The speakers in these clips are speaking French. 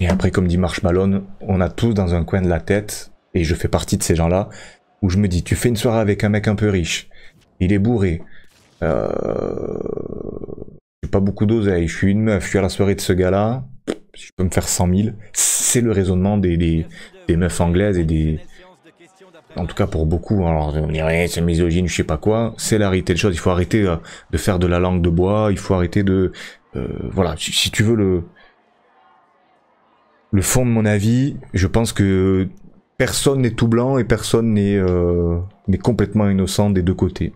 Et après, comme dit Malone, on a tous dans un coin de la tête, et je fais partie de ces gens-là, où je me dis, tu fais une soirée avec un mec un peu riche, il est bourré, euh... j'ai pas beaucoup d'oseille, je suis une meuf, je suis à la soirée de ce gars-là, si je peux me faire 100 000, c'est le raisonnement des, meufs anglaises et des... En tout cas pour beaucoup, hein. alors on dirait c'est misogyne, je sais pas quoi, c'est la réalité de choses, il faut arrêter euh, de faire de la langue de bois, il faut arrêter de... Euh, voilà, si tu veux le le fond de mon avis, je pense que personne n'est tout blanc et personne n'est euh, complètement innocent des deux côtés.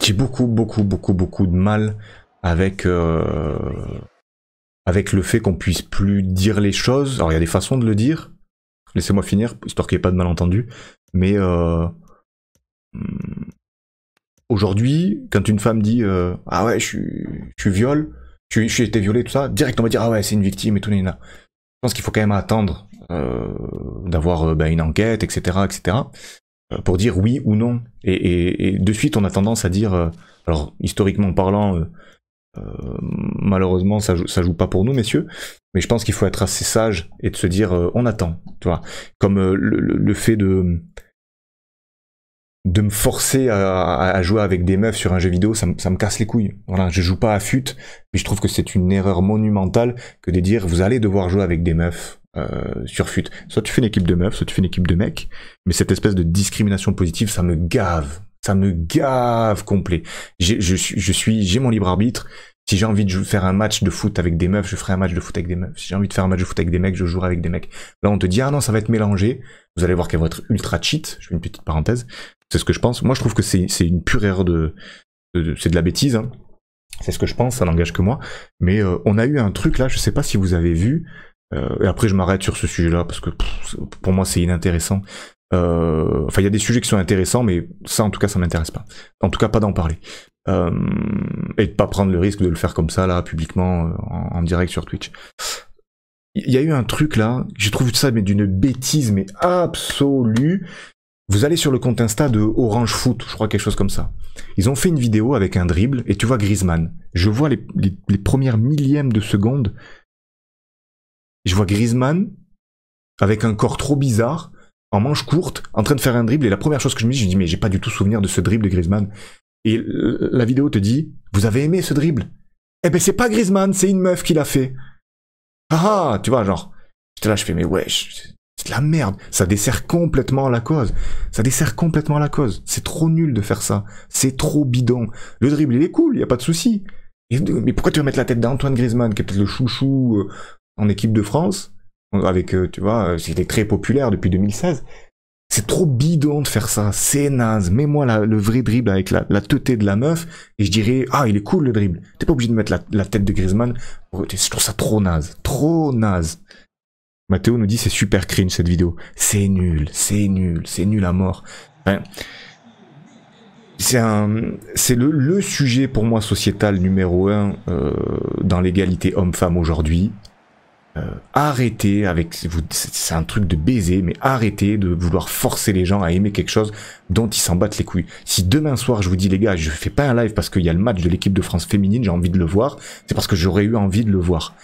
J'ai beaucoup, beaucoup, beaucoup, beaucoup de mal avec, euh, avec le fait qu'on puisse plus dire les choses. Alors il y a des façons de le dire. Laissez-moi finir, histoire qu'il n'y ait pas de malentendu. Mais euh, hmm, aujourd'hui, quand une femme dit euh, Ah ouais, je suis, je suis viol, je suis été violé, tout ça, direct on va dire ah ouais c'est une victime et tout, nina. Je pense qu'il faut quand même attendre euh, d'avoir euh, ben, une enquête, etc., etc., euh, pour dire oui ou non. Et, de suite on a tendance à dire, alors historiquement parlant, malheureusement, ça joue, ça joue pas pour nous, messieurs. Mais je pense qu'il faut être assez sage et de se dire, on attend. Tu vois, comme le, le, fait de de me forcer à, jouer avec des meufs sur un jeu vidéo, ça, me, casse les couilles. Voilà, je joue pas à fut, mais je trouve que c'est une erreur monumentale que de dire vous allez devoir jouer avec des meufs euh, sur fut. Soit tu fais une équipe de meufs, soit tu fais une équipe de mecs, mais cette espèce de discrimination positive, ça me gave. Ça me gave complet. Je suis, j'ai mon libre arbitre, si j'ai envie de faire un match de foot avec des meufs, je ferai un match de foot avec des meufs. Si j'ai envie de faire un match de foot avec des mecs, je jouerai avec des mecs. Là, on te dit, ah non, ça va être mélangé. Vous allez voir qu'elle va être ultra cheat. Je fais une petite parenthèse. C'est ce que je pense. Moi, je trouve que c'est une pure erreur de. c'est de la bêtise. Hein. C'est ce que je pense, ça n'engage que moi. Mais euh, on a eu un truc là, je sais pas si vous avez vu. Euh, et après, je m'arrête sur ce sujet-là parce que pour moi, c'est inintéressant. Euh, enfin, il y a des sujets qui sont intéressants, mais ça, en tout cas, ça m'intéresse pas. En tout cas, pas d'en parler. Euh, et de pas prendre le risque de le faire comme ça là publiquement euh, en, direct sur Twitch. Il y a eu un truc là, j'ai trouvé ça mais d'une bêtise mais absolue. Vous allez sur le compte Insta de Orange Foot, je crois quelque chose comme ça. Ils ont fait une vidéo avec un dribble et tu vois Griezmann. Je vois les, les, premières millièmes de seconde. Je vois Griezmann avec un corps trop bizarre, en manche courte, en train de faire un dribble. Et la première chose que je me dis, je me dis mais j'ai pas du tout souvenir de ce dribble de Griezmann et la vidéo te dit Vous avez aimé ce dribble Eh ben, c'est pas Griezmann, c'est une meuf qui l'a fait. Ah ah Tu vois, genre, j'étais là, je fais Mais wesh, c'est de la merde. Ça dessert complètement la cause. Ça dessert complètement la cause. C'est trop nul de faire ça. C'est trop bidon. Le dribble, il est cool, il y a pas de souci. Mais pourquoi tu veux mettre la tête d'Antoine Griezmann, qui est peut-être le chouchou euh, en équipe de France avec, euh, tu vois, c'était euh, très populaire depuis 2016. C'est trop bidon de faire ça, c'est naze. Mets-moi le vrai dribble avec la, la teuté de la meuf et je dirais ah il est cool le dribble. T'es pas obligé de mettre la, tête de Griezmann. Oh, je trouve ça trop naze, trop naze. Mathéo nous dit c'est super cringe cette vidéo. C'est nul, c'est nul, c'est nul à mort. c'est un, c'est le, sujet pour moi sociétal numéro un euh, dans l'égalité homme-femme aujourd'hui euh, arrêtez avec c'est un truc de baiser mais arrêtez de vouloir forcer les gens à aimer quelque chose dont ils s'en battent les couilles si demain soir je vous dis les gars je fais pas un live parce qu'il y a le match de l'équipe de France féminine j'ai envie de le voir c'est parce que j'aurais eu envie de le voir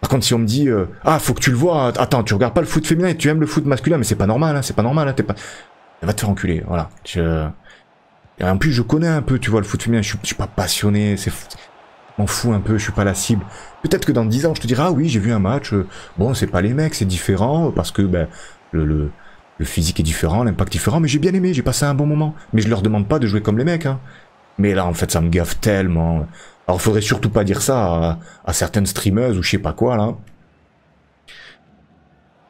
par contre si on me dit euh, ah faut que tu le vois attends tu regardes pas le foot féminin et tu aimes le foot masculin mais c'est pas normal hein, c'est pas normal hein, t'es pas va te faire enculer voilà tu et en plus je connais un peu tu vois le foot féminin je suis, je suis pas passionné c'est m'en fous un peu, je suis pas la cible. Peut-être que dans 10 ans, je te dirai, ah oui, j'ai vu un match, euh, bon, c'est pas les mecs, c'est différent, parce que ben, le, physique est différent, l'impact différent, mais j'ai bien aimé, j'ai passé un bon moment. Mais je leur demande pas de jouer comme les mecs. Hein. Mais là, en fait, ça me gaffe tellement. Alors, faudrait surtout pas dire ça à, certaines streameuses ou je sais pas quoi, là.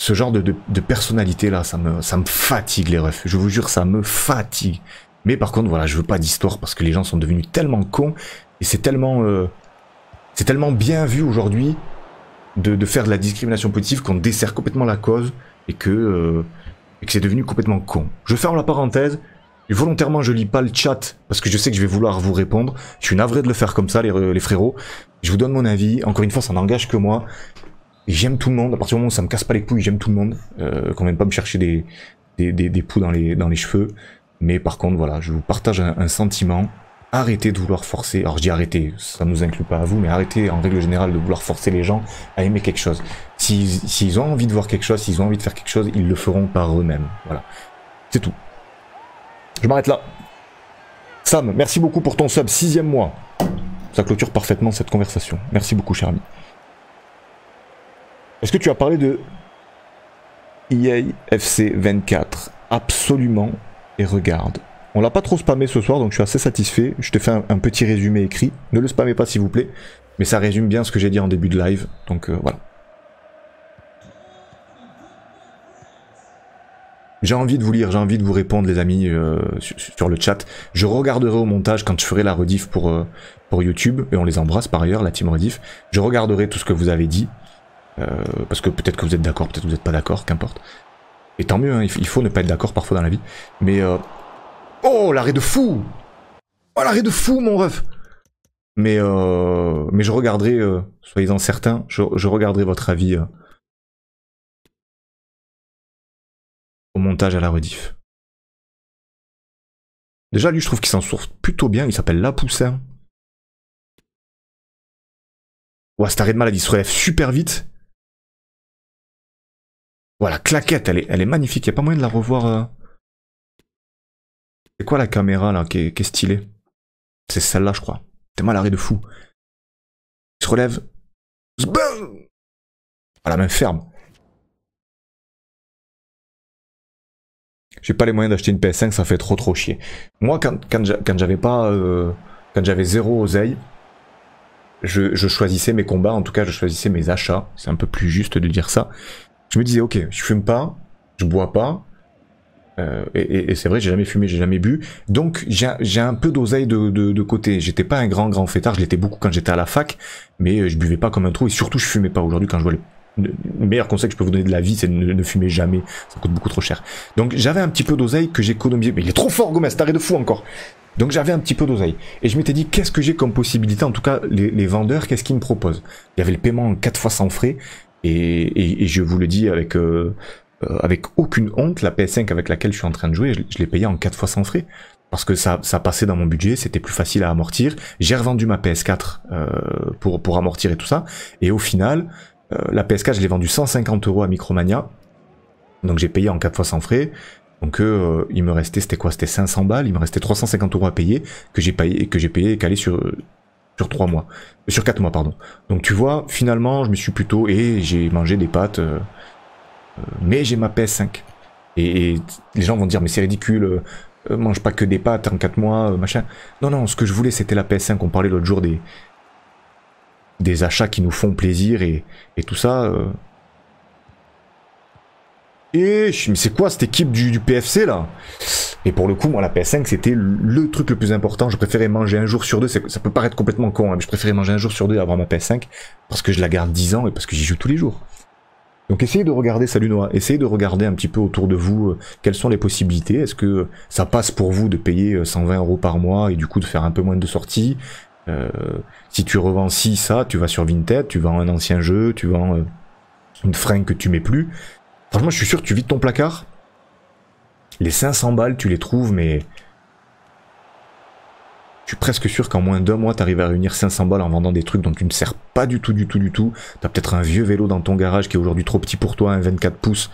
Ce genre de, personnalité-là, ça me, ça me fatigue, les refs. Je vous jure, ça me fatigue. Mais par contre, voilà, je veux pas d'histoire parce que les gens sont devenus tellement cons et c'est tellement, euh, c'est tellement bien vu aujourd'hui de, faire de la discrimination positive qu'on dessert complètement la cause et que, euh, que c'est devenu complètement con. Je ferme la parenthèse. volontairement, je lis pas le chat parce que je sais que je vais vouloir vous répondre. Je suis navré de le faire comme ça, les, euh, les frérots. Je vous donne mon avis. Encore une fois, ça n'engage que moi. J'aime tout le monde. À partir du moment où ça me casse pas les couilles, j'aime tout le monde. Euh, quand même pas me chercher des, des, poux dans les, dans les cheveux. Mais par contre, voilà, je vous partage un, un sentiment arrêtez de vouloir forcer, alors je dis arrêtez, ça ne nous inclut pas à vous, mais arrêtez en règle générale de vouloir forcer les gens à aimer quelque chose. S'ils ont envie de voir quelque chose, s'ils ont envie de faire quelque chose, ils le feront par eux-mêmes. Voilà. C'est tout. Je m'arrête là. Sam, merci beaucoup pour ton sub, sixième mois. Ça clôture parfaitement cette conversation. Merci beaucoup, cher ami. Est-ce que tu as parlé de e fc 24 Absolument. Et regarde, on l'a pas trop spammé ce soir, donc je suis assez satisfait. Je te fais un, petit résumé écrit. Ne le spammez pas s'il vous plaît. Mais ça résume bien ce que j'ai dit en début de live. Donc euh, voilà. J'ai envie de vous lire, j'ai envie de vous répondre les amis euh, sur, le chat. Je regarderai au montage quand je ferai la rediff pour, euh, pour YouTube. Et on les embrasse par ailleurs, la team rediff. Je regarderai tout ce que vous avez dit. parce que peut-être que vous êtes d'accord, peut-être que vous n'êtes pas d'accord, qu'importe. Et tant mieux, hein, il faut ne pas être d'accord parfois dans la vie. Mais Oh, l'arrêt de fou Oh, l'arrêt de fou, mon ref mais, euh, mais je regarderai, euh, soyez-en certains, je, regarderai votre avis euh, au montage à la rediff. Déjà, lui, je trouve qu'il s'en sort plutôt bien. Il s'appelle La Poussin. Ouah, cet arrêt de malade, il se relève super vite. Voilà, claquette, elle est, elle est magnifique. Il n'y a pas moyen de la revoir. C'est quoi la caméra là qui est, qui est stylée C'est celle-là, je crois. T'es mal l'arrêt de fou. Il se relève. Zbam à la main ferme. J'ai pas les moyens d'acheter une PS5, ça fait trop trop chier. Moi, quand, j'avais pas. Euh, quand j'avais zéro oseille, je, je, choisissais mes combats, en tout cas, je choisissais mes achats. C'est un peu plus juste de dire ça. Je me disais, ok, je fume pas, je bois pas, euh, et, c'est vrai, j'ai jamais fumé, j'ai jamais bu. Donc j'ai un peu d'oseille de, côté. J'étais pas un grand grand fêtard, je l'étais beaucoup quand j'étais à la fac, mais euh, je buvais pas comme un trou et surtout je fumais pas. Aujourd'hui, quand je vois le, le, meilleur conseil que je peux vous donner de la vie, c'est de ne, fumer jamais. Ça coûte beaucoup trop cher. Donc j'avais un petit peu d'oseille que j'économisais. Mais il est trop fort, Gomez, t'arrêtes de fou encore. Donc j'avais un petit peu d'oseille. Et je m'étais dit, qu'est-ce que j'ai comme possibilité En tout cas, les, vendeurs, qu'est-ce qu'ils me proposent Il y avait le paiement en 4 fois sans frais. Et, et, je vous le dis avec euh, euh, avec aucune honte, la PS5 avec laquelle je suis en train de jouer, je, l'ai payée en 4 fois sans frais. Parce que ça, ça passait dans mon budget, c'était plus facile à amortir. J'ai revendu ma PS4 euh, pour, pour amortir et tout ça. Et au final, euh, la PS4, je l'ai vendue 150 euros à Micromania. Donc j'ai payé en 4 fois sans frais. Donc il me restait, c'était quoi C'était 500 balles, il me restait 350 euros à payer, que j'ai payé, que j'ai payé et calé sur, sur 3 mois. Sur 4 mois, pardon. Donc tu vois, finalement, je me suis plutôt... Et j'ai mangé des pâtes mais j'ai ma PS5. Et, les gens vont dire, mais c'est ridicule, euh, euh, mange pas que des pâtes en 4 mois, euh, machin. Non, non, ce que je voulais, c'était la PS5. On parlait l'autre jour des, des achats qui nous font plaisir et, et tout ça. Et mais c'est quoi cette équipe du, PFC là Et pour le coup, moi la PS5 c'était le truc le plus important. Je préférais manger un jour sur deux. Ça, peut paraître complètement con, hein, mais je préférais manger un jour sur deux et avoir ma PS5 parce que je la garde 10 ans et parce que j'y joue tous les jours. Donc essayez de regarder, salut Noah, essayez de regarder un petit peu autour de vous euh, quelles sont les possibilités. Est-ce que ça passe pour vous de payer 120 euh, euros par mois et du coup de faire un peu moins de sorties euh, Si tu revends ci, ça, tu vas sur Vinted, tu vends un ancien jeu, tu vends une fringue que tu mets plus. Franchement, je suis sûr que tu vides ton placard. Les 500 balles, tu les trouves, mais je suis presque sûr qu'en moins d'un mois, t'arrives à réunir 500 balles en vendant des trucs dont tu ne sers pas du tout, du tout, du tout. T'as peut-être un vieux vélo dans ton garage qui est aujourd'hui trop petit pour toi, un 24 pouces,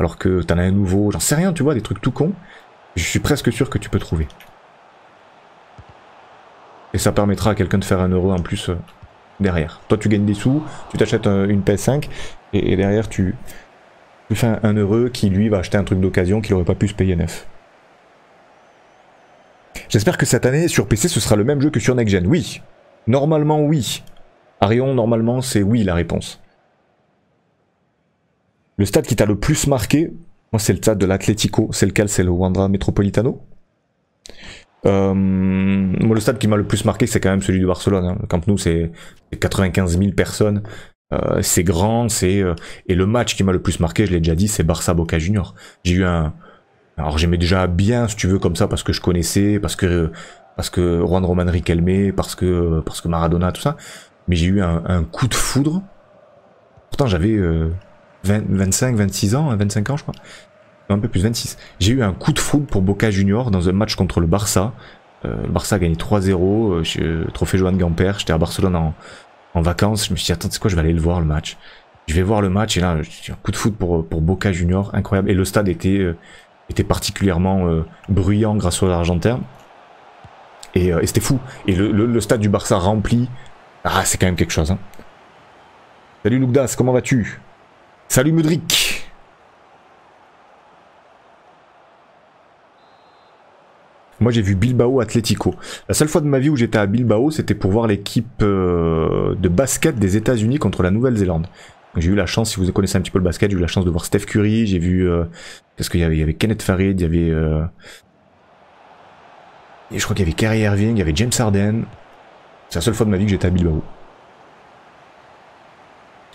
alors que t'en as un nouveau, j'en sais rien, tu vois, des trucs tout cons. Je suis presque sûr que tu peux trouver. Et ça permettra à quelqu'un de faire un euro en plus euh, derrière. Toi, tu gagnes des sous, tu t'achètes euh, une PS5, et, derrière, tu, tu fais un, heureux qui, lui, va acheter un truc d'occasion qu'il aurait pas pu se payer neuf. J'espère que cette année, sur PC, ce sera le même jeu que sur Next Gen. Oui. Normalement, oui. Arion, normalement, c'est oui la réponse. Le stade qui t'a le plus marqué, moi, c'est le stade de l'Atlético. C'est lequel C'est le Wanda Metropolitano euh, moi, le stade qui m'a le plus marqué, c'est quand même celui de Barcelone. Hein. Le Camp Nou, c'est 95 000 personnes. Euh, c'est grand, c'est euh, et le match qui m'a le plus marqué, je l'ai déjà dit, c'est Barça Boca Junior. J'ai eu un, alors j'aimais déjà bien, si tu veux, comme ça, parce que je connaissais, parce que parce que Juan Roman Riquelme, parce que parce que Maradona, tout ça. Mais j'ai eu un, coup de foudre. Pourtant j'avais 25, euh, 26 ans, 25 ans je crois. un peu plus 26. J'ai eu un coup de foudre pour Boca Junior dans un match contre le Barça. Euh, le Barça a gagné 3-0, euh, trophée Johan Gamper, j'étais à Barcelone en, en, vacances, je me suis dit attends c'est quoi je vais aller le voir le match. Je vais voir le match et là j'ai un coup de foudre pour, pour Boca Junior, incroyable. Et le stade était était particulièrement euh, bruyant grâce aux Argentins. Et, euh, c'était fou. Et le, stade du Barça rempli, ah, c'est quand même quelque chose. Hein. Salut Lugdas, comment vas-tu Salut Mudrik Moi j'ai vu Bilbao Atlético. La seule fois de ma vie où j'étais à Bilbao, c'était pour voir l'équipe euh, de basket des États-Unis contre la Nouvelle-Zélande. J'ai eu la chance, si vous connaissez un petit peu le basket, j'ai eu la chance de voir Steph Curry, j'ai vu... Euh, ce qu'il y avait Kenneth Farid, il y avait... Euh, je crois qu'il y avait Kyrie Irving, il y avait James Harden. C'est la seule fois de ma vie que j'étais à Bilbao.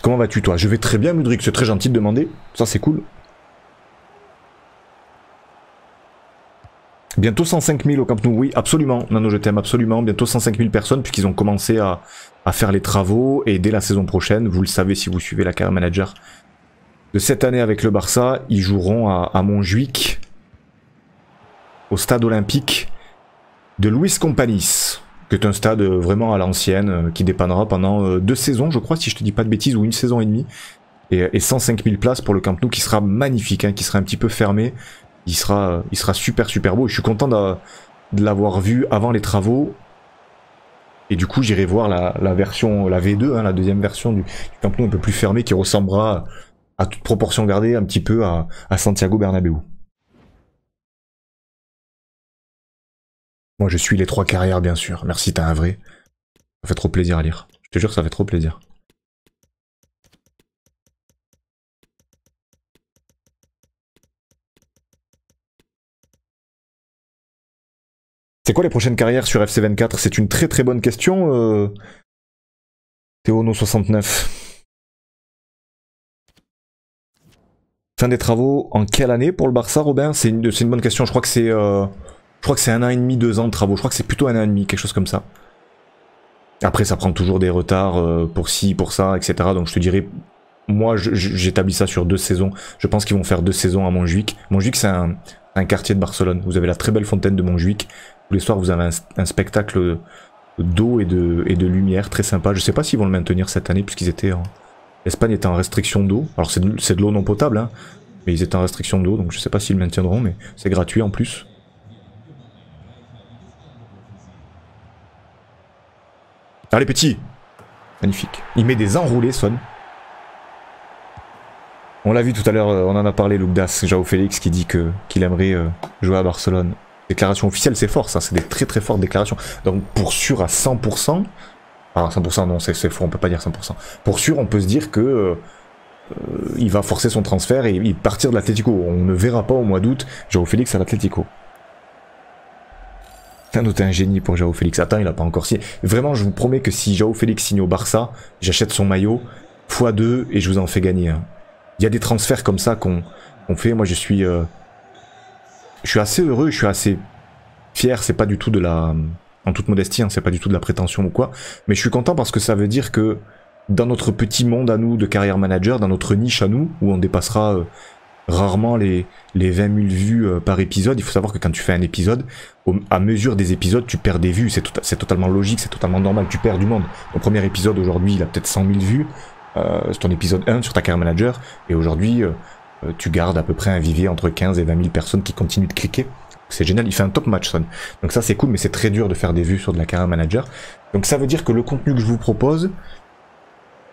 Comment vas-tu toi Je vais très bien Mudrik, c'est très gentil de demander. Ça c'est cool. Bientôt 105 000 au Camp Nou, oui absolument. Non, non, je t'aime absolument. Bientôt 105 000 personnes puisqu'ils ont commencé à, à faire les travaux. Et dès la saison prochaine, vous le savez si vous suivez la carrière manager de cette année avec le Barça, ils joueront à, Montjuic, au stade olympique de Luis Companis, qui est un stade vraiment à l'ancienne, euh, qui dépannera pendant euh, deux saisons, je crois, si je te dis pas de bêtises, ou une saison et demie. Et, 105 euh, 000 places pour le Camp Nou, qui sera magnifique, hein, qui sera un petit peu fermé. Il sera, il sera super, super beau. Et je suis content de l'avoir vu avant les travaux. Et du coup, j'irai voir la, version, la V2, hein, la deuxième version du, du un peu plus fermé qui ressemblera à toute proportion gardée un petit peu à, à Santiago Bernabéu. Moi, je suis les trois carrières, bien sûr. Merci, t'as un vrai. Ça fait trop plaisir à lire. Je te jure, ça fait trop plaisir. C'est quoi les prochaines carrières sur FC24 C'est une très très bonne question, euh, Théo, Théono69. Fin des travaux, en quelle année pour le Barça, Robin C'est une, bonne question, euh, je crois que c'est... un an et demi, deux ans de travaux. Je crois que c'est plutôt un an et demi, quelque chose comme ça. Après, ça prend toujours des retards euh, pour ci, pour ça, etc. Donc je te dirais, moi, j'établis ça sur deux saisons. Je pense qu'ils vont faire deux saisons à Montjuic. Montjuic, c'est un, un, quartier de Barcelone. Vous avez la très belle fontaine de Montjuic. Tous les soirs, vous avez un, spectacle d'eau et de, et de lumière très sympa. Je sais pas s'ils vont le maintenir cette année, puisqu'ils étaient en... L'Espagne était en restriction d'eau. Alors c'est de, l'eau non potable, hein, mais ils étaient en restriction d'eau, donc je sais pas s'ils le maintiendront, mais c'est gratuit en plus. Allez petit Magnifique. Il met des enroulés, Son. On l'a vu tout à l'heure, euh, on en a parlé, Lucas, Jao Félix, qui dit qu'il aimerait euh, jouer à Barcelone déclaration officielle, c'est fort, ça, c'est des très très fortes déclarations. Donc pour sûr à 100%, enfin 100% non, c'est faux, on peut pas dire 100%. Pour sûr, on peut se dire que euh, il va forcer son transfert et il partir de l'Atlético. On ne verra pas au mois d'août Jao Félix à l'Atletico. T'as un génie pour Jao Félix. Attends, il a pas encore signé. Vraiment, je vous promets que si Jao Félix signe au Barça, j'achète son maillot x2 et je vous en fais gagner. Il y a des transferts comme ça qu'on fait. Moi, je suis... Euh, je suis assez heureux, je suis assez fier, c'est pas du tout de la... En toute modestie, hein, c'est pas du tout de la prétention ou quoi, mais je suis content parce que ça veut dire que dans notre petit monde à nous de carrière manager, dans notre niche à nous, où on dépassera euh, rarement les, les 20 000 vues euh, par épisode, il faut savoir que quand tu fais un épisode, à mesure des épisodes, tu perds des vues, c'est tota, c'est totalement logique, c'est totalement normal, tu perds du monde. Ton premier épisode aujourd'hui, il a peut-être 100 000 vues, euh, c'est ton épisode 1 sur ta carrière manager, et aujourd'hui, euh, tu gardes à peu près un vivier entre 15 et 20 000 personnes qui continuent de cliquer. C'est génial, il fait un top match son. Donc ça c'est cool, mais c'est très dur de faire des vues sur de la carrière manager. Donc ça veut dire que le contenu que je vous propose,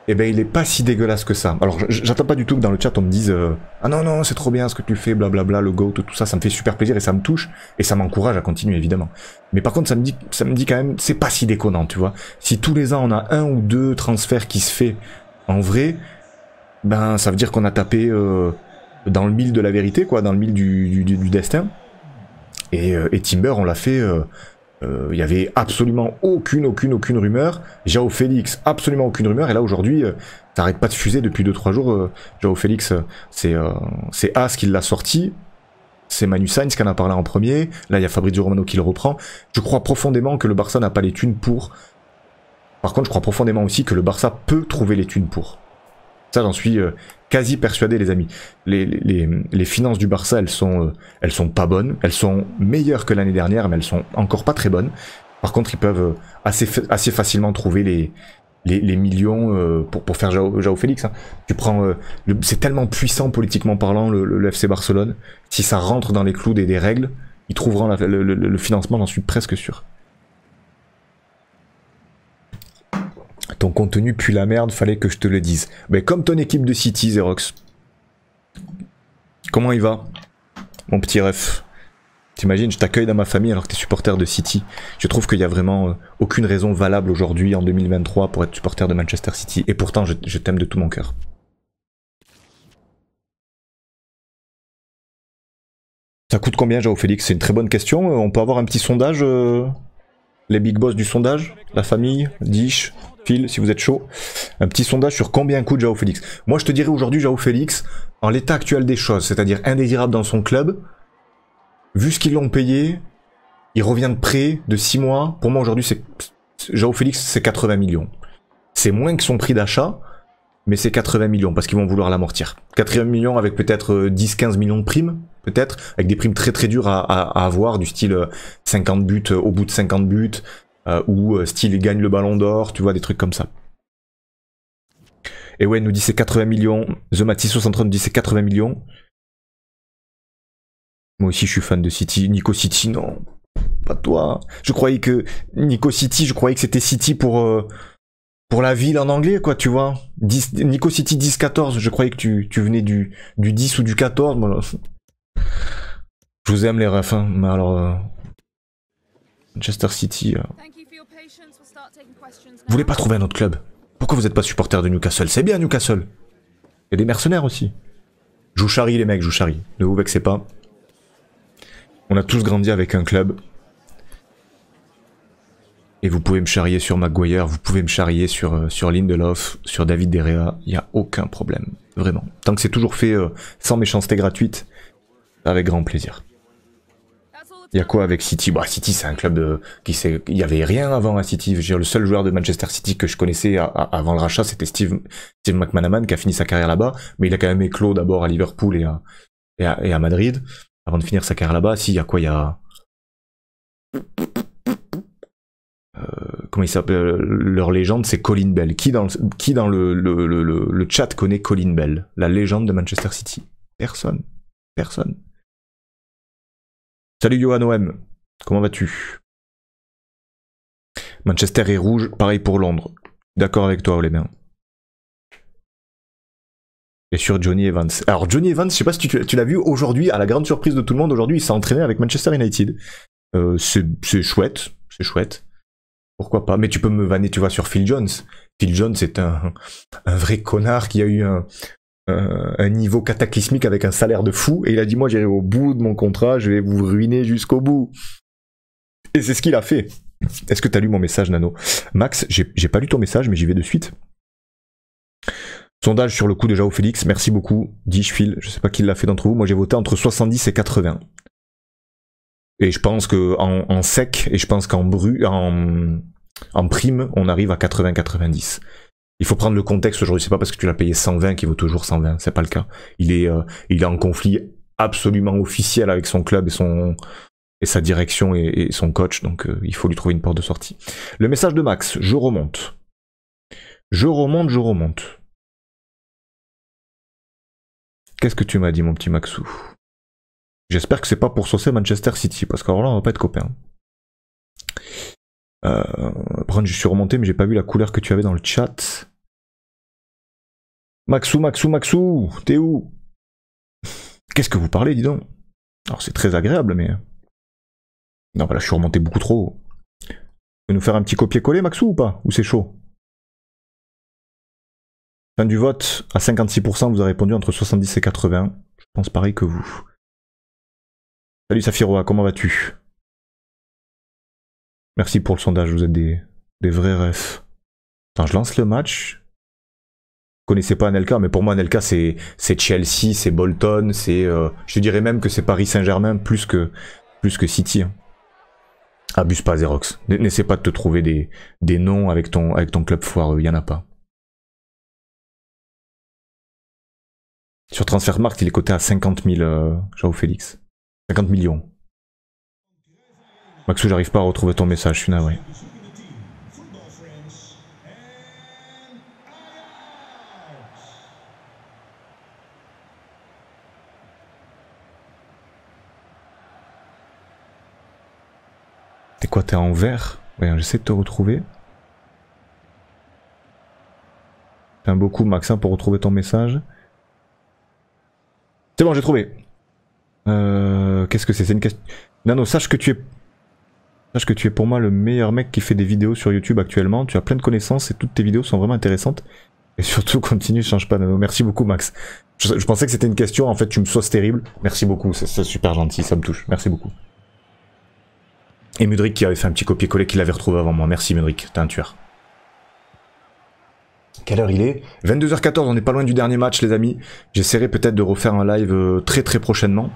eh ben il est pas si dégueulasse que ça. Alors j'attends pas du tout que dans le chat on me dise euh, Ah non non c'est trop bien ce que tu fais, blablabla, bla, bla, le go tout ça, ça me fait super plaisir et ça me touche et ça m'encourage à continuer évidemment. Mais par contre ça me dit, ça me dit quand même c'est pas si déconnant, tu vois. Si tous les ans on a un ou deux transferts qui se fait en vrai, ben ça veut dire qu'on a tapé euh, dans le mille de la vérité, quoi, dans le mille du, destin. Euh, et, Timber, on l'a fait. Euh, euh, il n'y y avait absolument aucune, aucune, aucune rumeur. Jao Félix, absolument aucune rumeur. Et là aujourd'hui, ça arrête pas de fuser depuis 2-3 jours. Jao Félix, c'est c'est As qui l'a sorti. C'est Manu Sainz qui en a parlé en premier. Là, il y a Fabrizio Romano qui le reprend. Je crois profondément que le Barça n'a pas les thunes pour. Par contre, je crois profondément aussi que le Barça peut trouver les thunes pour. Ça, j'en suis euh, quasi persuadé, les amis. Les, les, les, finances du Barça, elles sont, euh, elles sont pas bonnes. Elles sont meilleures que l'année dernière, mais elles sont encore pas très bonnes. Par contre, ils peuvent euh, assez, assez facilement trouver les, les, les millions pour, pour faire Jao, Félix. Hein. Tu prends, c'est tellement puissant politiquement parlant le, le, FC Barcelone. Si ça rentre dans les clous des, des règles, ils trouveront le, le financement, j'en suis presque sûr. Ton contenu pue la merde, fallait que je te le dise. Mais comme ton équipe de City, Xerox. Comment il va Mon petit ref. T'imagines, je t'accueille dans ma famille alors que t'es supporter de City. Je trouve qu'il n'y a vraiment euh, aucune raison valable aujourd'hui, en 2023, pour être supporter de Manchester City. Et pourtant, je, t'aime de tout mon cœur. Ça coûte combien, Jao Félix C'est une très bonne question. Euh, on peut avoir un petit sondage euh, les big boss du sondage, la famille, Dish, Phil, si vous êtes chaud. Un petit sondage sur combien coûte Jao Félix. Moi, je te dirais aujourd'hui, Jao Félix, en l'état actuel des choses, c'est-à-dire indésirable dans son club, vu ce qu'ils l'ont payé, il revient de près de 6 mois. Pour moi, aujourd'hui, c'est Jao Félix, c'est 80 millions. C'est moins que son prix d'achat, mais c'est 80 millions parce qu'ils vont vouloir l'amortir. 80 millions avec peut-être 10-15 euh, millions de primes, peut-être, avec des primes très très dures à, à, à, avoir, du style 50 euh, buts euh, au bout de 50 buts, ou style il gagne le ballon d'or, tu vois, des trucs comme ça. Et ouais, nous dit c'est 80 millions, The Matisse 63 nous dit c'est 80 millions. Moi aussi je suis fan de City, Nico City, non, pas toi. Je croyais que Nico City, je croyais que c'était City pour pour la ville en anglais, quoi, tu vois. 10, Nico City 10-14, je croyais que tu, tu venais du, du 10 ou du 14. je vous aime les refs, hein, mais alors... Euh, Manchester City... Euh. Vous voulez pas trouver un autre club Pourquoi vous êtes pas supporter de Newcastle C'est bien Newcastle Il y a des mercenaires aussi. Jouchari les mecs, Jouchari. Ne vous vexez pas. On a tous grandi avec un club. Et vous pouvez me charrier sur McGuire, vous pouvez me charrier sur, euh, sur Lindelof, sur David Derrea, il n'y a aucun problème. Vraiment. Tant que c'est toujours fait euh, sans méchanceté gratuite, avec grand plaisir. Il y a quoi avec City bah, City c'est un club de... qui Il n'y avait rien avant à City. le seul joueur de Manchester City que je connaissais avant le rachat c'était Steve... Steve McManaman qui a fini sa carrière là-bas. Mais il a quand même éclos d'abord à Liverpool et à... Et, et à Madrid. Avant de finir sa carrière là-bas, si, il y a quoi Il y a Euh, comment il s'appelle euh, leur légende c'est Colin Bell qui dans le, qui dans le, le, chat connaît Colin Bell la légende de Manchester City personne personne salut Johan OM comment vas-tu Manchester est rouge pareil pour Londres d'accord avec toi Olémien et sur Johnny Evans. Alors Johnny Evans, je sais pas si tu, l'as vu aujourd'hui, à la grande surprise de tout le monde, aujourd'hui il s'est entraîné avec Manchester United. Euh, c'est chouette, c'est chouette pourquoi pas Mais tu peux me vanner, tu vois, sur Phil Jones. Phil Jones est un, vrai connard qui a eu un, niveau cataclysmique avec un salaire de fou. Et il a dit, moi, j'irai au bout de mon contrat, je vais vous ruiner jusqu'au bout. Et c'est ce qu'il a fait. Est-ce que t'as lu mon message, Nano Max, j'ai pas lu ton message, mais j'y vais de suite. Sondage sur le coup de Jao Félix, merci beaucoup. Dis-je, Phil, je sais pas qui l'a fait d'entre vous. Moi, j'ai voté entre 70 et 80. Et je pense que en, sec et je pense qu'en bru, en, en prime, on arrive à 80-90. Il faut prendre le contexte aujourd'hui. C'est pas parce que tu l'as payé 120 qu'il vaut toujours 120. C'est pas le cas. Il est, euh, il est en conflit absolument officiel avec son club et son et sa direction et, son coach. Donc euh, il faut lui trouver une porte de sortie. Le message de Max. Je remonte. Je remonte. Je remonte. Qu'est-ce que tu m'as dit, mon petit Maxou J'espère que c'est pas pour saucer Manchester City, parce qu'alors là, on va pas être copains. Euh, je suis remonté, mais j'ai pas vu la couleur que tu avais dans le chat. Maxou, Maxou, Maxou, t'es où Qu'est-ce que vous parlez, dis donc Alors c'est très agréable, mais... Non, voilà, je suis remonté beaucoup trop. Tu veux nous faire un petit copier-coller, Maxou, ou pas Ou c'est chaud Fin du vote, à 56%, vous avez répondu entre 70 et 80. Je pense pareil que vous. Salut Safiroa, comment vas-tu Merci pour le sondage, vous êtes des, des vrais refs. Attends, je lance le match. Vous connaissez pas Anelka, mais pour moi Anelka c'est Chelsea, c'est Bolton, c'est... Euh, je dirais même que c'est Paris Saint-Germain plus que, plus que City. Hein. Abuse pas Xerox. N'essaie pas de te trouver des, noms avec ton, avec ton club foireux, il en a pas. Sur Transfermarkt, il est coté à 50 000, euh, Félix. 50 millions. Maxou, j'arrive pas à retrouver ton message, je suis navré. T'es quoi, t'es en vert Voyons, j'essaie de te retrouver. T'aimes beaucoup, Maxin pour retrouver ton message. C'est bon, j'ai trouvé. Euh, qu'est-ce que c'est C'est une question. Nano, sache que tu es. Sache que tu es pour moi le meilleur mec qui fait des vidéos sur YouTube actuellement. Tu as plein de connaissances et toutes tes vidéos sont vraiment intéressantes. Et surtout, continue, change pas, Nano. Merci beaucoup, Max. Je, pensais que c'était une question. En fait, tu me sauces terrible. Merci beaucoup. C'est super gentil. Ça me touche. Merci beaucoup. Et Mudrik qui avait fait un petit copier-coller qu'il avait retrouvé avant moi. Merci, Mudrik. T'es un tueur. Quelle heure il est 22h14, on n'est pas loin du dernier match les amis. J'essaierai peut-être de refaire un live euh, très très prochainement.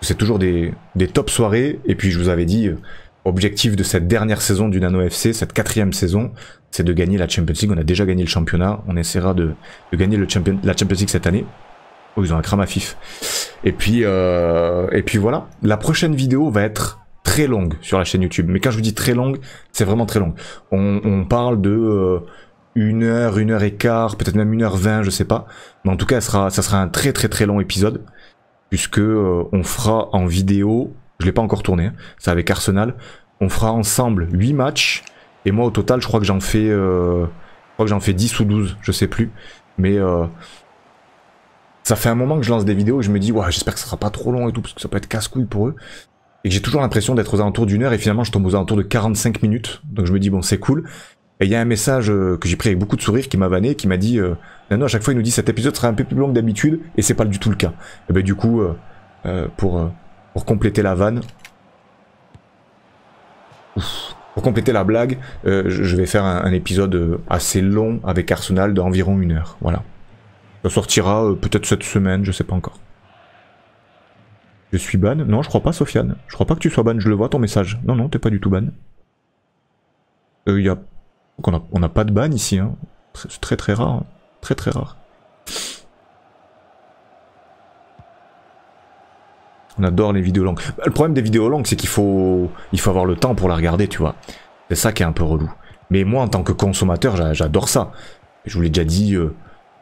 C'est toujours des, des top soirées. Et puis je vous avais dit, euh, objectif de cette dernière saison du Nano FC, cette quatrième saison, c'est de gagner la Champions League. On a déjà gagné le championnat. On essaiera de, de gagner le champion, la Champions League cette année. Oh, ils ont un crâne à fif. Et puis, euh, et puis voilà. La prochaine vidéo va être très longue sur la chaîne YouTube. Mais quand je vous dis très longue, c'est vraiment très longue. On, parle de 1 euh, une heure, une heure et quart, peut-être même une heure vingt, je sais pas. Mais en tout cas, ça sera, ça sera un très très très long épisode puisque euh, on fera en vidéo, je l'ai pas encore tourné, Ça hein, c'est avec Arsenal, on fera ensemble 8 matchs, et moi au total je crois que j'en fais, euh, crois que j'en fais 10 ou 12, je sais plus, mais euh, ça fait un moment que je lance des vidéos et je me dis, ouais, j'espère que ça sera pas trop long et tout, parce que ça peut être casse-couille pour eux. Et j'ai toujours l'impression d'être aux alentours d'une heure et finalement je tombe aux alentours de 45 minutes. Donc je me dis bon c'est cool. Et il y a un message euh, que j'ai pris avec beaucoup de sourire qui m'a vanné, qui m'a dit euh, Non, non, à chaque fois il nous dit cet épisode sera un peu plus long que d'habitude, et c'est pas du tout le cas. Et bah du coup, euh, pour, compléter la vanne, ouf, pour compléter la blague, je vais faire un, épisode assez long avec Arsenal d'environ une heure. Voilà. Ça sortira peut-être cette semaine, je sais pas encore. Je suis ban Non, je crois pas, Sofiane. Je crois pas que tu sois ban, je le vois ton message. Non, non, t'es pas du tout ban. Il y a donc on n'a pas de ban ici, hein. c'est très très rare, hein. très très rare. On adore les vidéos longues. Bah, le problème des vidéos longues, c'est qu'il faut, il faut avoir le temps pour la regarder, tu vois. C'est ça qui est un peu relou. Mais moi, en tant que consommateur, j'adore ça. Je vous l'ai déjà dit euh,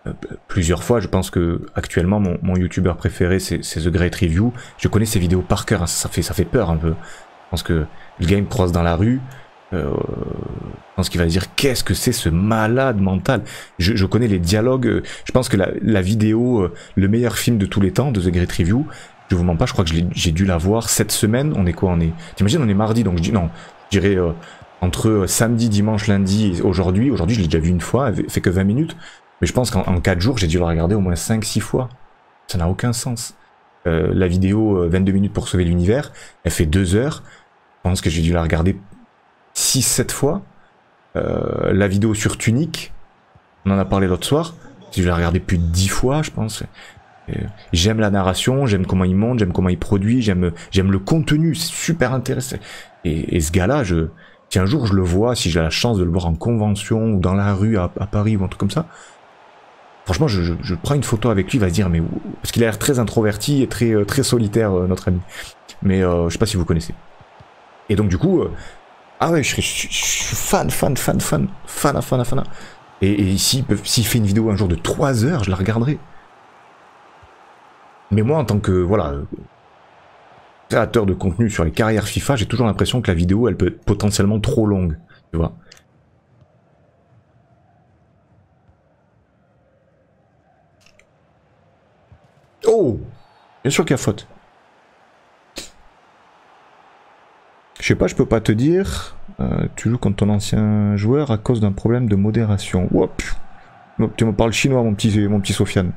euh, plusieurs fois. Je pense que actuellement, mon, mon youtubeur préféré, c'est The Great Review. Je connais ses vidéos par cœur. Hein. Ça, fait, ça fait peur un peu. Je pense que le game croise dans la rue. Euh, je pense qu'il va dire qu'est-ce que c'est ce malade mental. Je, connais les dialogues. Euh, je pense que la, vidéo, euh, le meilleur film de tous les temps de The Great Review, je vous mens pas, je crois que j'ai dû la voir cette semaine. On est quoi On est. T'imagines, on est mardi, donc je dis non. Je dirais euh, entre samedi, dimanche, lundi aujourd'hui. Aujourd'hui, je l'ai déjà vu une fois, elle fait que 20 minutes. Mais je pense qu'en 4 jours, j'ai dû la regarder au moins 5-6 fois. Ça n'a aucun sens. la vidéo 22 minutes pour sauver l'univers, elle fait 2 heures. Je pense que j'ai dû la regarder 6 fois. Euh, la vidéo sur tunique on en a parlé l'autre soir. Je l'ai regardé plus de dix fois, je pense. Euh, j'aime la narration, j'aime comment il monte, j'aime comment il produit, j'aime j'aime le contenu, c'est super intéressant. Et, ce gars-là, je, tiens un jour je le vois, si j'ai la chance de le voir en convention ou dans la rue à, Paris ou un truc comme ça, franchement, je, prends une photo avec lui, va se dire, mais parce qu'il a l'air très introverti et très euh, très solitaire, notre ami. Mais je sais pas si vous connaissez. Et donc du coup, ah ouais, je, suis fan, fan, fan, fan, fan, fan, fan. Et, et s'il fait une vidéo un jour de 3 heures, je la regarderai. Mais moi, en tant que voilà créateur de contenu sur les carrières FIFA, j'ai toujours l'impression que la vidéo, elle peut être potentiellement trop longue. Tu vois Oh Bien sûr qu'il y a faute. Je sais pas, je peux pas te dire. Euh, tu joues contre ton ancien joueur à cause d'un problème de modération. Wop Tu me parles chinois, mon petit, mon petit Sofiane.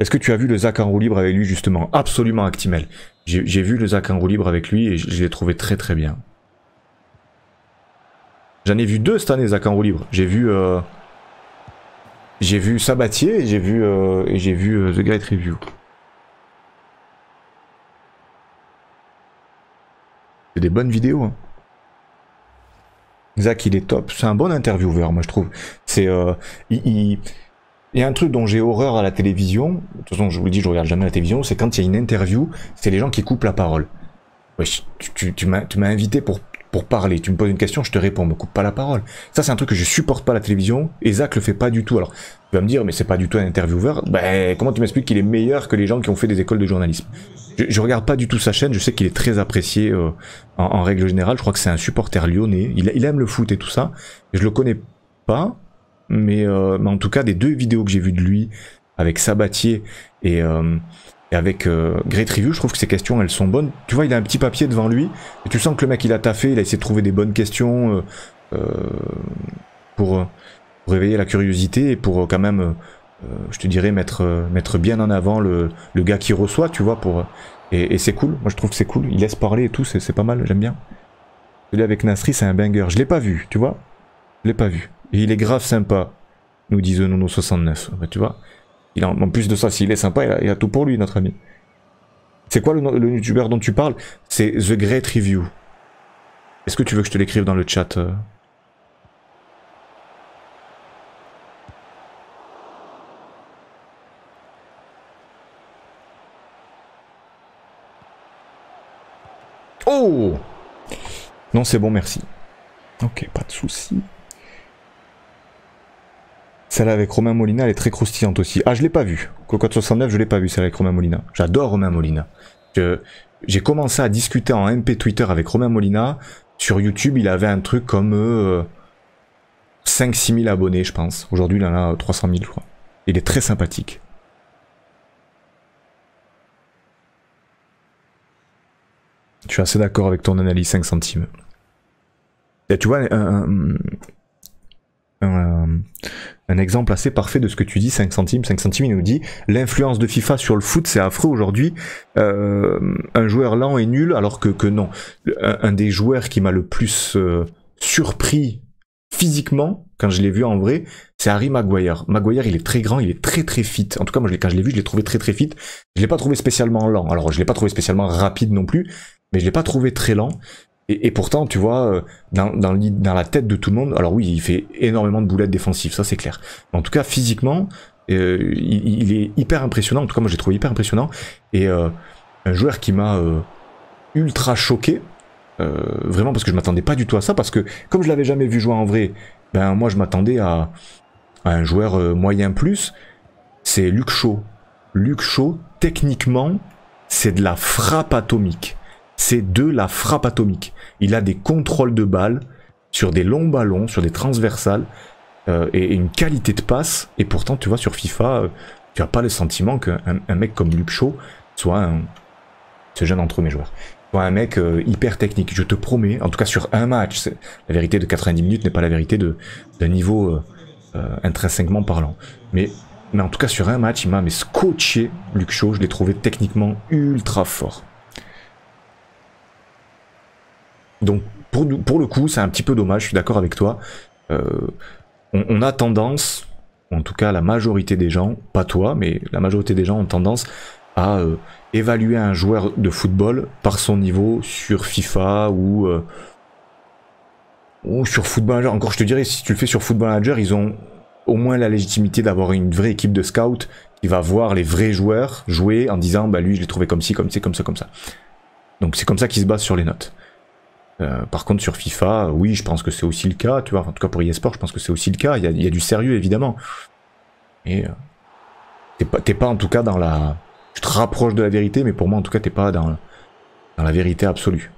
Est-ce que tu as vu le Zach en roue libre avec lui justement Absolument, Actimel. J'ai vu le Zach en roue libre avec lui et je, l'ai trouvé très très bien. J'en ai vu deux cette année, Zach en roue libre. J'ai vu... Euh, j'ai vu Sabatier et j'ai vu, euh, et j'ai vu The Great Review. bonnes vidéos. Hein. Zach, il est top. C'est un bon intervieweur, moi, je trouve. C'est. Euh, il, y a un truc dont j'ai horreur à la télévision. De toute façon, je vous le dis, je regarde jamais la télévision. C'est quand il y a une interview, c'est les gens qui coupent la parole. tu, tu, tu m'as invité pour pour parler. Tu me poses une question, je te réponds, me coupe pas la parole. Ça, c'est un truc que je supporte pas la télévision, et Zach le fait pas du tout. Alors, tu vas me dire, mais c'est pas du tout un intervieweur. Ben, comment tu m'expliques qu'il est meilleur que les gens qui ont fait des écoles de journalisme je, regarde pas du tout sa chaîne, je sais qu'il est très apprécié euh, en, règle générale. Je crois que c'est un supporter lyonnais. Il, aime le foot et tout ça. Je le connais pas, euh, mais, en tout cas, des deux vidéos que j'ai vues de lui avec Sabatier et. Euh, et avec euh, Great Review, je trouve que ces questions, elles sont bonnes. Tu vois, il a un petit papier devant lui, et tu sens que le mec, il a taffé, il a essayé de trouver des bonnes questions euh, euh, pour, euh, pour, réveiller la curiosité et pour quand même, je te dirais, mettre, mettre bien en avant le, le gars qui reçoit, tu vois, pour... Et, c'est cool, moi je trouve que c'est cool, il laisse parler et tout, c'est pas mal, j'aime bien. Celui avec Nasri, c'est un banger, je l'ai pas vu, tu vois Je l'ai pas vu. Et il est grave sympa, nous disent Nono69, bah, tu vois il en plus de ça, s'il est sympa, il a, tout pour lui, notre ami. C'est quoi le, le youtubeur dont tu parles C'est The Great Review. Est-ce que tu veux que je te l'écrive dans le chat euh? Oh Non, c'est bon, merci. Ok, pas de soucis celle avec Romain Molina, elle est très croustillante aussi. Ah, je l'ai pas vue. Cocotte 69, je l'ai pas vue, celle avec Romain Molina. J'adore Romain Molina. J'ai commencé à discuter en MP Twitter avec Romain Molina. Sur YouTube, il avait un truc comme 5-6 euh, 000 abonnés, je pense. Aujourd'hui, il en a 300 000, je crois. Il est très sympathique. Je suis assez d'accord avec ton analyse 5 centimes. tu vois, un, un, un exemple assez parfait de ce que tu dis, 5 centimes. 5 centimes, il nous dit l'influence de FIFA sur le foot, c'est affreux aujourd'hui. Euh, un joueur lent est nul, alors que, que non. Un, des joueurs qui m'a le plus euh, surpris physiquement, quand je l'ai vu en vrai, c'est Harry Maguire. Maguire, il est très grand, il est très très fit. En tout cas, moi, quand je l'ai vu, je l'ai trouvé très très fit. Je l'ai pas trouvé spécialement lent. Alors, je l'ai pas trouvé spécialement rapide non plus, mais je l'ai pas trouvé très lent. Et, pourtant, tu vois, euh, dans, la tête de tout le monde, alors oui, il fait énormément de boulettes défensives, ça c'est clair. En tout cas, physiquement, euh, il, est hyper impressionnant. En tout cas, moi, j'ai trouvé hyper impressionnant. Et euh, un joueur qui m'a ultra choqué, vraiment parce que je m'attendais pas du tout à ça, parce que comme je l'avais jamais vu jouer en vrai, ben moi, je m'attendais à, un joueur moyen plus. C'est Luke Shaw. Luke Shaw, techniquement, c'est de la frappe atomique c'est de la frappe atomique. Il a des contrôles de balles sur des longs ballons, sur des transversales, euh, et, une qualité de passe. Et pourtant, tu vois, sur FIFA, euh, tu n'as pas le sentiment qu'un mec comme Lupcho soit ce jeune entre mes joueurs, soit un mec euh, hyper technique. Je te promets, en tout cas sur un match, la vérité de 90 minutes n'est pas la vérité d'un niveau intrinsèquement parlant. Mais, mais en tout cas, sur un match, il m'a scotché Luke Shaw. Je l'ai trouvé techniquement ultra fort. Donc pour, pour le coup, c'est un petit peu dommage, je suis d'accord avec toi. Euh, on, a tendance, en tout cas la majorité des gens, pas toi, mais la majorité des gens ont tendance à euh, évaluer un joueur de football par son niveau sur FIFA euh, ou, sur Football Manager. Encore, je te dirais, si tu le fais sur Football Manager, ils ont au moins la légitimité d'avoir une vraie équipe de scout qui va voir les vrais joueurs jouer en disant bah lui je l'ai trouvé comme ci, comme c'est comme ça, comme ça. Donc c'est comme ça qu'ils se basent sur les notes. Euh, par contre, sur FIFA, oui, je pense que c'est aussi le cas, tu vois. En tout cas, pour eSport, je pense que c'est aussi le cas. Il y a, du sérieux, évidemment. Et euh, t'es pas, en tout cas dans la. Tu te rapproches de la vérité, mais pour moi, en tout cas, t'es pas dans, dans la vérité absolue.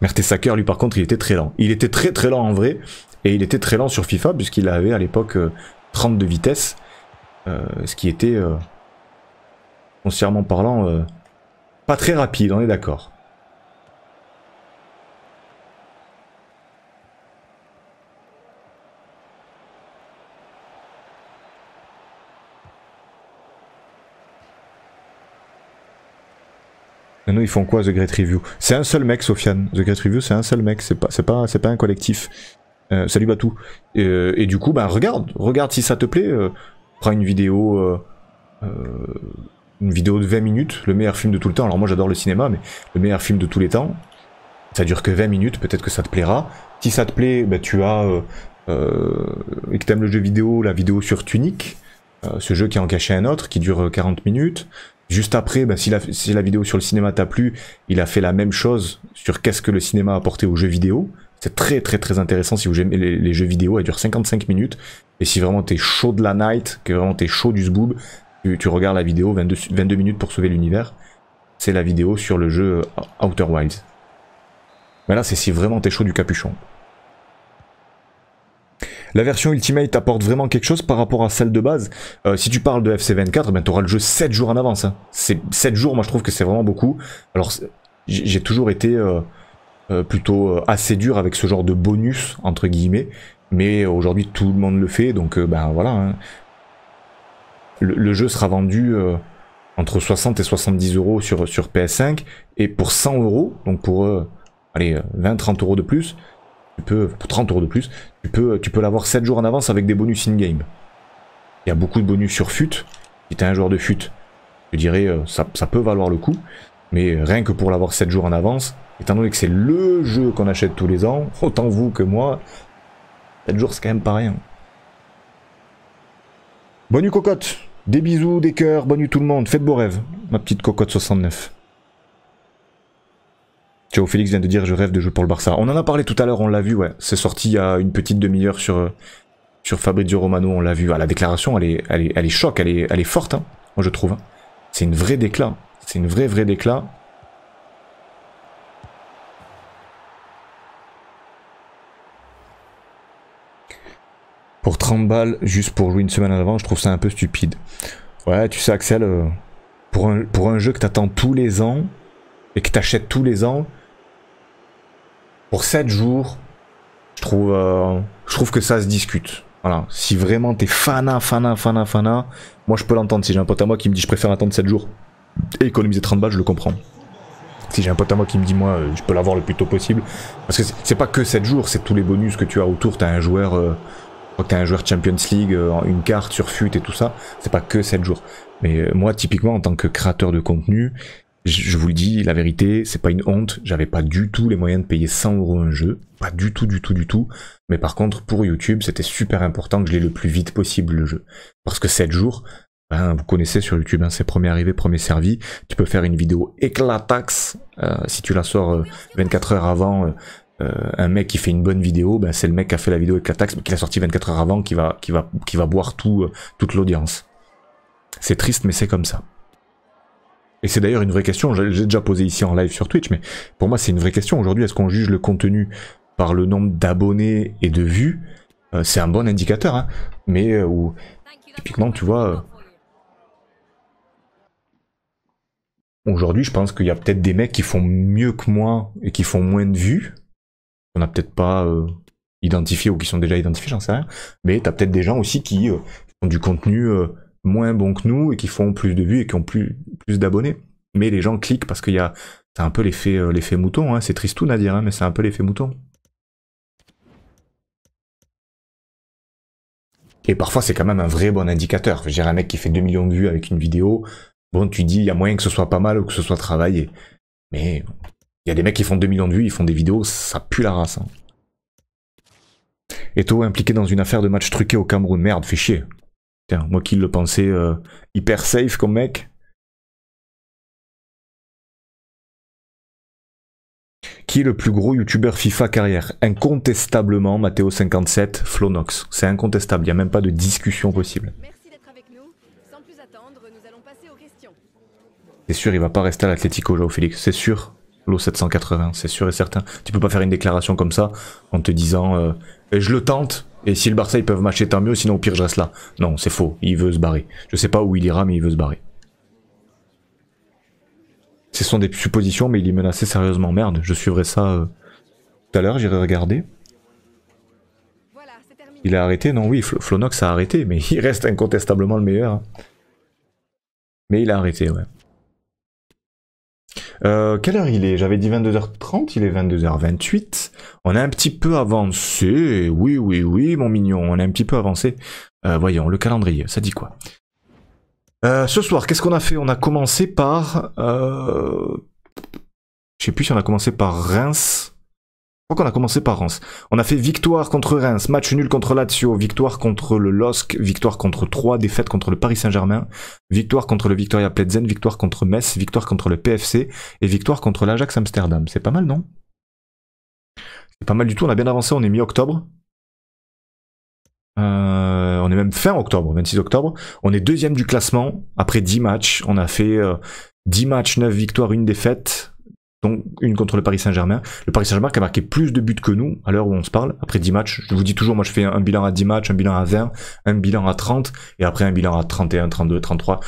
Mertesacker, lui, par contre, il était très lent. Il était très très lent en vrai, et il était très lent sur FIFA, puisqu'il avait à l'époque 32 euh, vitesses ce qui était, euh, parlant parlant, pas très rapide, on est d'accord. Nous, ils font quoi, The Great Review C'est un seul mec, Sofiane. The Great Review, c'est un seul mec, c'est pas, pas, pas un collectif. salut euh, Batou. Et, euh, et, du coup, bah, regarde, regarde si ça te plaît. Euh, prends une vidéo une vidéo de 20 minutes, le meilleur film de tout le temps. Alors moi j'adore le cinéma, mais le meilleur film de tous les temps, ça dure que 20 minutes, peut-être que ça te plaira. Si ça te plaît, bah, tu as euh, euh, et que t'aimes le jeu vidéo, la vidéo sur Tunic, euh, ce jeu qui est en caché un autre, qui dure 40 euh, minutes. Juste après, bah, si, la, vidéo sur le cinéma t'a plu, il a fait la même chose sur qu'est-ce que le cinéma a apporté aux jeux vidéo. C'est très très très intéressant si vous aimez les, jeux vidéo, elle dure 55 minutes. Et si vraiment t'es chaud de la night, que vraiment t'es chaud du zboob, tu, regardes la vidéo 22, minutes pour sauver l'univers, c'est la vidéo sur le jeu euh, Outer Wilds. Mais là, c'est si vraiment t'es chaud du capuchon. La version Ultimate apporte vraiment quelque chose par rapport à celle de base. Euh, si tu parles de FC24, ben, tu auras le jeu 7 jours en avance. Hein. C'est 7 jours, moi je trouve que c'est vraiment beaucoup. Alors j'ai toujours été euh, plutôt assez dur avec ce genre de bonus, entre guillemets. Mais aujourd'hui tout le monde le fait, donc ben voilà. Hein le, jeu sera vendu euh, entre 60 et 70 euros sur, sur PS5, et pour 100 euros, donc pour euh, 20-30 euh, euros de plus, tu peux, pour 30 euros de plus, tu peux, euh, tu peux l'avoir 7 jours en avance avec des bonus in-game. Il y a beaucoup de bonus sur FUT, si t'es un joueur de FUT, je dirais ça, ça peut valoir le coup, mais rien que pour l'avoir 7 jours en avance, étant donné que c'est le jeu qu'on achète tous les ans, autant vous que moi, 7 jours c'est quand même pas rien. Bonne cocotte des bisous, des cœurs, bonne nuit tout le monde. Faites beau rêve, ma petite cocotte 69. Ciao Félix vient de dire je rêve de jouer pour le Barça. On en a parlé tout à l'heure, on l'a vu, ouais. C'est sorti il y a une petite demi-heure sur, euh, sur Fabrizio Romano, on l'a vu. Ah, la déclaration, elle est, elle est, elle est choc, elle est, elle est forte, hein, moi je trouve. Hein. C'est une vraie déclat. C'est une vraie, vraie déclat. pour 30 balles juste pour jouer une semaine avant, je trouve ça un peu stupide. Ouais, tu sais, Axel, euh, pour un, jeu que t'attends tous les ans et que t'achètes tous les ans, pour 7 jours, je trouve, euh, je trouve que ça se discute. Voilà. Si vraiment t'es fana, fana, fana, fana, moi je peux l'entendre. Si j'ai un pote à moi qui me dit je préfère attendre 7 jours et économiser 30 balles, je le comprends. Si j'ai un pote à moi qui me dit moi euh, je peux l'avoir le plus tôt possible, parce que c'est pas que 7 jours, c'est tous les bonus que tu as autour, t'as un joueur. Quand t'es un joueur Champions League, euh, une carte sur fut et tout ça, c'est pas que 7 jours. Mais euh, moi, typiquement, en tant que créateur de contenu, je vous le dis, la vérité, c'est pas une honte. J'avais pas du tout les moyens de payer 100 euros un jeu. Pas du tout, du tout, du tout. Mais par contre, pour YouTube, c'était super important que je l'ai le plus vite possible, le jeu. Parce que 7 jours, ben, vous connaissez sur YouTube, hein, c'est premier arrivé, premier servi. Tu peux faire une vidéo éclataxe euh, si tu la sors 24 heures avant, euh, un mec qui fait une bonne vidéo, ben c'est le mec qui a fait la vidéo avec la taxe, mais qui l'a sorti 24 heures avant, qui va, qui va, qui va boire tout, euh, toute l'audience. C'est triste, mais c'est comme ça. Et c'est d'ailleurs une vraie question, j'ai déjà posé ici en live sur Twitch, mais pour moi c'est une vraie question. Aujourd'hui, est-ce qu'on juge le contenu par le nombre d'abonnés et de vues euh, C'est un bon indicateur, hein. mais où, typiquement, tu vois... Aujourd'hui, je pense qu'il y a peut-être des mecs qui font mieux que moi et qui font moins de vues, on n'a peut-être pas euh, identifié ou qui sont déjà identifiés, j'en sais rien. Mais t'as peut-être des gens aussi qui euh, font ont du contenu euh, moins bon que nous et qui font plus de vues et qui ont plus, plus d'abonnés. Mais les gens cliquent parce qu'il y a. C'est un peu l'effet l'effet mouton, hein. c'est triste tout à dire, hein, mais c'est un peu l'effet mouton. Et parfois, c'est quand même un vrai bon indicateur. dire, un mec qui fait 2 millions de vues avec une vidéo. Bon, tu dis, il y a moyen que ce soit pas mal ou que ce soit travaillé. Mais il y a des mecs qui font 2 millions de vues, ils font des vidéos, ça pue la race. Hein. Eto impliqué dans une affaire de match truqué au Cameroun, merde, fais chier. Tiens, moi qui le pensais euh, hyper safe comme mec. Qui est le plus gros youtubeur FIFA carrière Incontestablement, matteo 57 Flonox. C'est incontestable, il n'y a même pas de discussion possible. C'est sûr, il va pas rester à l'Atlético, Joao Félix, c'est sûr l'eau 780, c'est sûr et certain. Tu peux pas faire une déclaration comme ça en te disant euh, je le tente et si le Barça ils peuvent m'acheter tant mieux, sinon au pire je reste là. Non, c'est faux, il veut se barrer. Je sais pas où il ira mais il veut se barrer. Ce sont des suppositions mais il est menacé sérieusement. Merde, je suivrai ça euh, tout à l'heure, j'irai regarder. Il a arrêté Non, oui, Flonox a arrêté, mais il reste incontestablement le meilleur. Hein. Mais il a arrêté, ouais. Euh, quelle heure il est J'avais dit 22h30, il est 22h28. On a un petit peu avancé. Oui, oui, oui, mon mignon, on a un petit peu avancé. Euh, voyons, le calendrier, ça dit quoi euh, Ce soir, qu'est-ce qu'on a fait On a commencé par... Je sais plus si on a commencé par Reims je crois qu'on a commencé par Reims. On a fait victoire contre Reims, match nul contre Lazio, victoire contre le LOSC, victoire contre Troyes, défaite contre le Paris Saint-Germain, victoire contre le Victoria Plezen, victoire contre Metz, victoire contre le PFC et victoire contre l'Ajax Amsterdam. C'est pas mal, non C'est pas mal du tout, on a bien avancé, on est mi-octobre. Euh, on est même fin octobre, 26 octobre. On est deuxième du classement après 10 matchs. On a fait 10 euh, matchs, 9 victoires, une défaite donc une contre le Paris Saint-Germain. Le Paris Saint-Germain qui a marqué plus de buts que nous à l'heure où on se parle, après 10 matchs. Je vous dis toujours, moi je fais un, bilan à 10 matchs, un bilan à 20, un bilan à 30, et après un bilan à 31, 32, 33,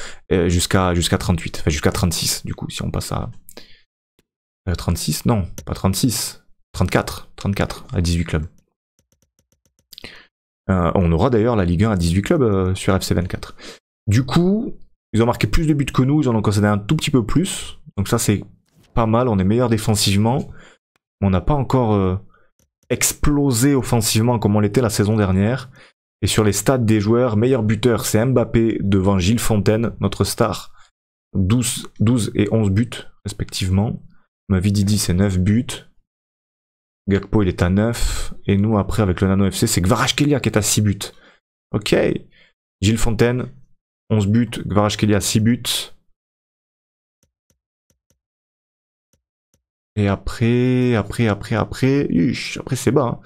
jusqu'à jusqu'à 38, enfin jusqu'à 36 du coup, si on passe à... 36, euh, non, pas 36, 34, 34 à 18 clubs. Euh, on aura d'ailleurs la Ligue 1 à 18 clubs euh, sur FC24. Du coup, ils ont marqué plus de buts que nous, ils en ont concédé un tout petit peu plus. Donc ça c'est pas mal, on est meilleur défensivement. On n'a pas encore euh, explosé offensivement comme on l'était la saison dernière. Et sur les stats des joueurs, meilleur buteur, c'est Mbappé devant Gilles Fontaine, notre star. 12, et 11 buts, respectivement. Mavididi, c'est 9 buts. Gakpo, il est à 9. Et nous, après, avec le Nano FC, c'est Kelia qui est à 6 buts. Ok. Gilles Fontaine, 11 buts. Kelia, 6 buts. Et après, après, après, après, uch, après c'est bas.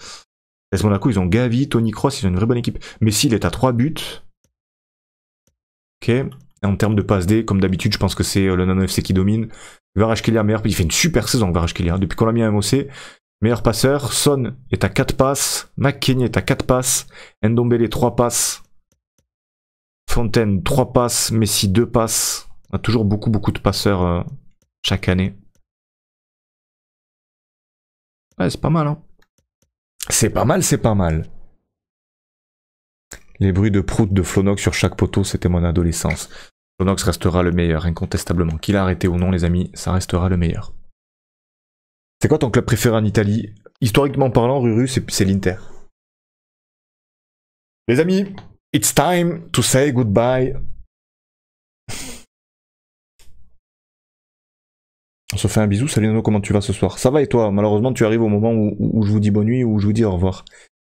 Hein. Monaco, ils ont Gavi, Tony Cross, ils ont une vraie bonne équipe. Messi, il est à 3 buts. Ok. en termes de passe D, comme d'habitude, je pense que c'est euh, le Nanofc fc qui domine. Varashkelia, meilleur. Il fait une super saison, Varashkelia. Depuis qu'on l'a mis à MOC, meilleur passeur. Son est à 4 passes. McKenny est à 4 passes. Ndombele, 3 passes. Fontaine, 3 passes. Messi, 2 passes. On a toujours beaucoup, beaucoup de passeurs euh, chaque année. Ouais, c'est pas mal, hein. C'est pas mal, c'est pas mal. Les bruits de prout de Flonox sur chaque poteau, c'était mon adolescence. Flonox restera le meilleur, incontestablement. Qu'il a arrêté ou non, les amis, ça restera le meilleur. C'est quoi ton club préféré en Italie Historiquement parlant, Ruru, c'est l'Inter. Les amis, it's time to say goodbye On se fait un bisou. Salut Nono, comment tu vas ce soir Ça va et toi Malheureusement, tu arrives au moment où, je vous dis bonne nuit, ou je vous dis au revoir.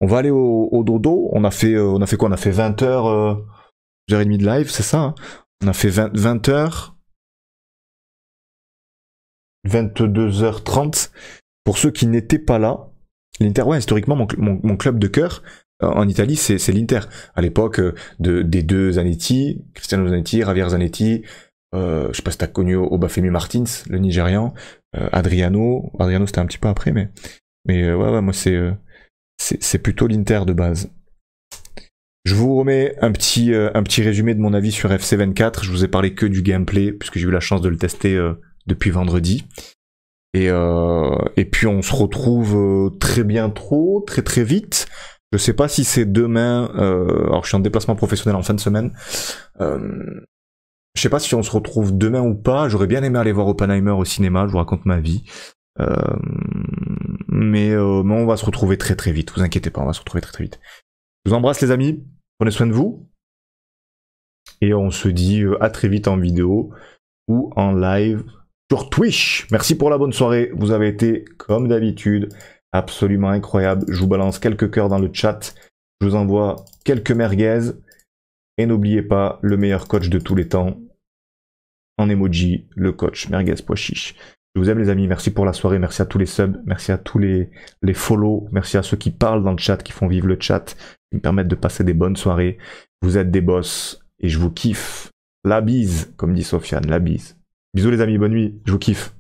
On va aller au, dodo. On a fait, euh, on a fait quoi On a fait 20 heures, euh, h 30 de live, c'est ça hein On a fait 20, h 22h30. Pour ceux qui n'étaient pas là, l'Inter, ouais, historiquement, mon, club de cœur, euh, en Italie, c'est l'Inter. À l'époque euh, de, des deux Zanetti, Cristiano Zanetti, Javier Zanetti, euh, je sais pas si t'as connu Obafemi Martins, le Nigérian, euh, Adriano, Adriano c'était un petit peu après, mais, mais euh, ouais, ouais, moi c'est, plutôt l'Inter de base. Je vous remets un petit, un petit résumé de mon avis sur FC24, je vous ai parlé que du gameplay, puisque j'ai eu la chance de le tester depuis vendredi. Et, puis on se retrouve très bien trop, très très vite. Je sais pas si c'est demain. alors je suis en déplacement professionnel en fin de semaine sais pas si on se retrouve demain ou pas. J'aurais bien aimé aller voir Oppenheimer au cinéma. Je vous raconte ma vie. Euh, euh, mais, on va se retrouver très très vite. Vous inquiétez pas, on va se retrouver très très vite. Je vous embrasse les amis. Prenez soin de vous. Et on se dit euh, à très vite en vidéo ou en live sur Twitch. Merci pour la bonne soirée. Vous avez été, comme d'habitude, absolument incroyable. Je vous balance quelques cœurs dans le chat. Je vous envoie quelques merguez. Et n'oubliez pas, le meilleur coach de tous les temps, en emoji le coach merguez Poichiche. Je vous aime les amis, merci pour la soirée, merci à tous les subs, merci à tous les, les follow, merci à ceux qui parlent dans le chat, qui font vivre le chat, qui me permettent de passer des bonnes soirées. Vous êtes des boss et je vous kiffe. La bise, comme dit Sofiane, la bise. Bisous les amis, bonne nuit, je vous kiffe.